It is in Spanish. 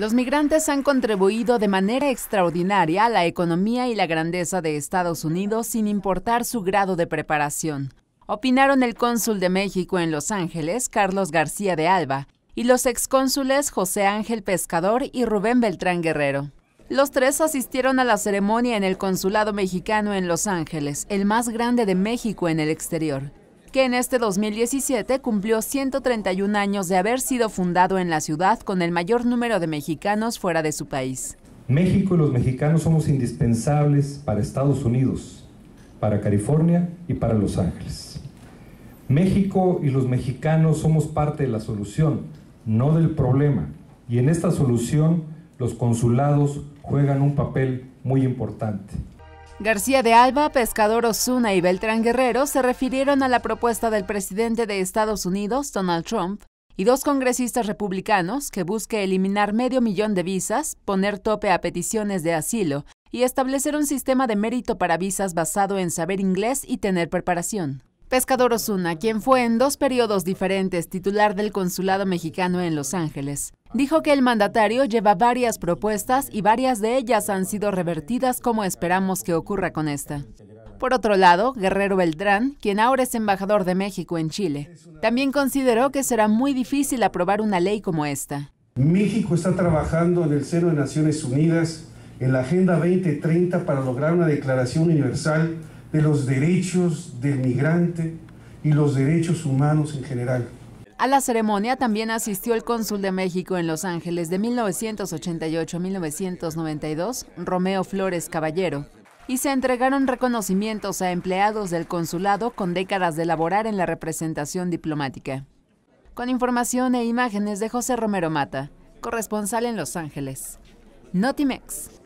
Los migrantes han contribuido de manera extraordinaria a la economía y la grandeza de Estados Unidos sin importar su grado de preparación. Opinaron el cónsul de México en Los Ángeles, Carlos García de Alba, y los excónsules José Ángel Pescador y Rubén Beltrán Guerrero. Los tres asistieron a la ceremonia en el Consulado Mexicano en Los Ángeles, el más grande de México en el exterior que en este 2017 cumplió 131 años de haber sido fundado en la ciudad con el mayor número de mexicanos fuera de su país. México y los mexicanos somos indispensables para Estados Unidos, para California y para Los Ángeles. México y los mexicanos somos parte de la solución, no del problema. Y en esta solución los consulados juegan un papel muy importante. García de Alba, Pescador Osuna y Beltrán Guerrero se refirieron a la propuesta del presidente de Estados Unidos, Donald Trump, y dos congresistas republicanos que busque eliminar medio millón de visas, poner tope a peticiones de asilo y establecer un sistema de mérito para visas basado en saber inglés y tener preparación. Pescador Osuna, quien fue en dos periodos diferentes titular del Consulado Mexicano en Los Ángeles, Dijo que el mandatario lleva varias propuestas y varias de ellas han sido revertidas como esperamos que ocurra con esta. Por otro lado, Guerrero Beltrán, quien ahora es embajador de México en Chile, también consideró que será muy difícil aprobar una ley como esta. México está trabajando en el seno de Naciones Unidas en la Agenda 2030 para lograr una declaración universal de los derechos del migrante y los derechos humanos en general. A la ceremonia también asistió el cónsul de México en Los Ángeles de 1988 1992, Romeo Flores Caballero, y se entregaron reconocimientos a empleados del consulado con décadas de laborar en la representación diplomática. Con información e imágenes de José Romero Mata, corresponsal en Los Ángeles. Notimex.